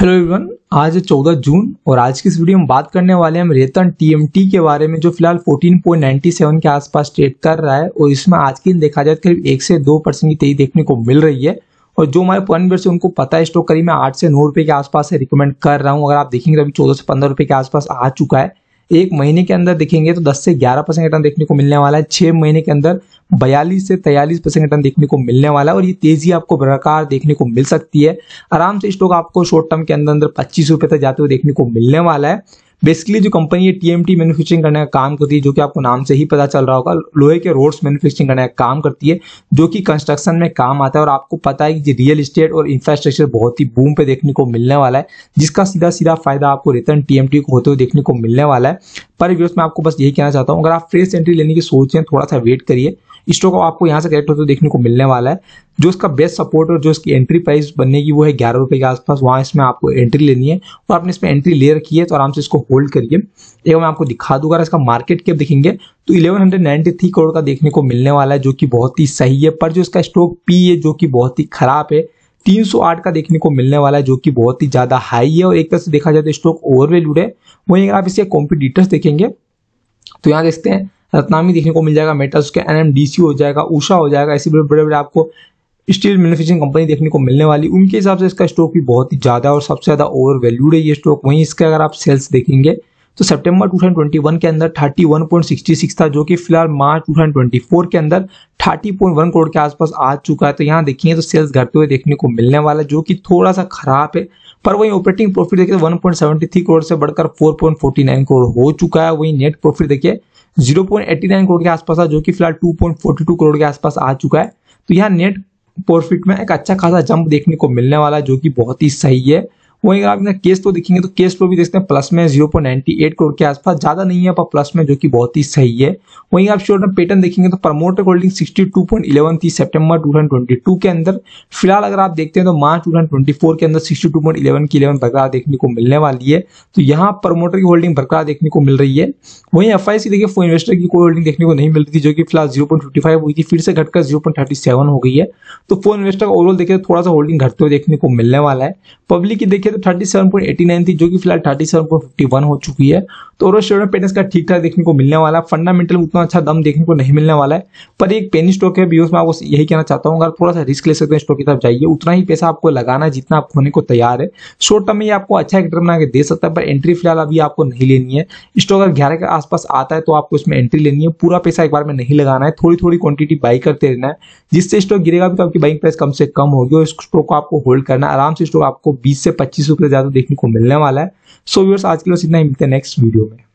hello everyone आज है चौदह जून और आज की इस वीडियो में बात करने वाले हम रेतन टीएमटी के बारे में जो फिलहाल 14.97 के आसपास ट्रेड कर रहा है और इसमें आज के दिन देखा जाए तो करीब एक से दो परसेंट की तेजी देखने को मिल रही है और जो हमारे पॉइंट से उनको पता है स्टॉक करीब मैं आठ से नौ रुपये के आसपास से रिकमेंड कर रहा हूँ अगर आप देखेंगे तो अभी चौदह से पंद्रह रुपये के आसपास आ चुका है एक महीने के अंदर देखेंगे तो 10 से 11 परसेंट रिटर्न देखने को मिलने वाला है छह महीने के अंदर बयालीस से 43 परसेंट रिटर्न देखने को मिलने वाला है और ये तेजी आपको बरकरार देखने को मिल सकती है आराम से स्टॉक आपको शॉर्ट टर्म के अंदर अंदर पच्चीस रुपए तक जाते हुए देखने को मिलने वाला है बेसिकली जो कंपनी है टीएमटी मैन्युफैक्चरिंग करने का काम करती है जो कि आपको नाम से ही पता चल रहा होगा लोहे के रोड्स मैन्युफैक्चरिंग करने का काम करती है जो कि कंस्ट्रक्शन में काम आता है और आपको पता है कि रियल इस्टेट और इंफ्रास्ट्रक्चर बहुत ही बूम पे देखने को मिलने वाला है जिसका सीधा सीधा फायदा आपको रिटर्न टीएमटी को होते हुए देखने को मिलने वाला है पर व्यूर्स मैं आपको बस यही कहना चाहता हूँ अगर आप फ्रेश एंट्री लेने की सोच रहे थोड़ा सा वेट करिए स्टॉक आपको यहाँ से करेक्ट होते देखने को मिलने वाला है जो इसका बेस्ट सपोर्ट और जो इसकी एंट्री प्राइस बनेगी वो है ग्यारह रुपए के आसपास वहाँ इसमें आपको एंट्री लेनी है और आपने इसमें एंट्री ले रखी है तो आराम से इसको होल्ड करिए एक मैं आपको दिखा दूंगा इसका मार्केट कैप देखेंगे तो 1193 करोड़ का देखने को मिलने वाला है जो कि बहुत ही सही है पर जो इसका स्टॉक पी है जो कि बहुत ही खराब है 308 का देखने को मिलने वाला है जो कि बहुत ही ज्यादा हाई है और एक तरह से देखा जाए तो स्टॉक ओवरवेल्यूड है वहीं अगर आप इसके कॉम्पिटिटर्स देखेंगे तो यहाँ देखते हैं रत्नामी देखने को मिल जाएगा मेटल उसके एन हो जाएगा ऊषा हो जाएगा ऐसे बड़े बड़े आपको स्टील मैनुफेक्चरिंग कंपनी देखने को मिलने वाली उनके हिसाब से इसका स्टॉक भी बहुत ही ज़्यादा और सबसे ज़्यादा ओवर वैल्यूड है ये स्टॉक वहीं इसके अगर आप सेल्स देखेंगे तो सितंबर 2021 के अंदर 31.66 था जो कि फिलहाल मार्च 2024 के अंदर 30.1 करोड़ के आसपास आ चुका है तो यहाँ देखिए तो सेल्स घटते हुए देखने को मिलने वाला जो कि थोड़ा सा खराब है पर वहीं ऑपरेटिंग प्रॉफिट देखिए वन थ्री करोड़ से बढ़कर नाइन करोड़ हो चुका है वहीं नेट प्रॉफिट देखिए 0.89 करोड़ के आसपास था जो कि फिलहाल 2.42 करोड़ के आसपास आ चुका है तो यहाँ नेट प्रॉफिट में एक अच्छा खासा जंप देखने को मिलने वाला है जो कि बहुत ही सही है वहीं अगर आप इनका केस फ्लो देखेंगे तो केस फ्लो भी देखते हैं प्लस में zero point ninety eight crore के आसपास ज्यादा नहीं है पर प्लस में जो कि बहुत ही सही है वहीं आप शोर पेटर्न देखेंगे तो promoter holding sixty two point eleven थी September two thousand twenty two के अंदर फिलहाल अगर आप देखते हैं तो March two thousand twenty four के अंदर सिक्सटी टू पॉइंट इलेवन की इलेवन बरकरार देखने को मिलने वाली है तो यहाँ प्रमोटर की होल्डिंग बरकरार देखने को मिल रही है वहीं एफ आई सी देखिए फो इन्वेस्टर की कोई होल्डिंग देखने को नहीं मिल रही थी जो कि फिलहाल जीरो पॉइंट फिफ्टी फाइव हुई थी फिर से घटकर जीरो पॉइंट थर्टी सेवन हो गई है तो फो इन्वेस्टर का ओवरऑल देखिए थोड़ा सा होल्डिंग घटते हुए देखने को मिलने वाला है पब्लिक की देखिए देखिए तो 37.89 थी जो कि फिलहाल 37.51 हो चुकी है तो ओवरऑल शेयर में पेनिस का ठीक ठाक देखने को मिलने वाला है फंडामेंटल उतना अच्छा दम देखने को नहीं मिलने वाला है पर एक पेनी स्टॉक है बीओस में आपको यही कहना चाहता हूँ अगर थोड़ा सा रिस्क ले सकते हैं स्टॉक की तरफ जाइए उतना ही पैसा आपको लगाना है जितना आप खोने को तैयार है शॉर्ट टर्म में आपको अच्छा एक्टर बना के दे सकता है पर एंट्री फिलहाल अभी आपको नहीं लेनी है स्टॉक अगर ग्यारह के आसपास आता है तो आपको इसमें एंट्री लेनी है पूरा पैसा एक बार में नहीं लगाना है थोड़ी थोड़ी क्वांटिटी बाई करते रहना है जिससे स्टॉक गिरेगा भी तो आपकी बाइंग प्राइस कम से कम होगी और स्टॉक को आपको होल्ड करना आराम से स्टॉक आपको बीस से पच्चीस चीज़ों पर ज़्यादा देखने को मिलने वाला है सो so, व्यूअर्स आज के लिए इतना ही मिलते हैं नेक्स्ट वीडियो में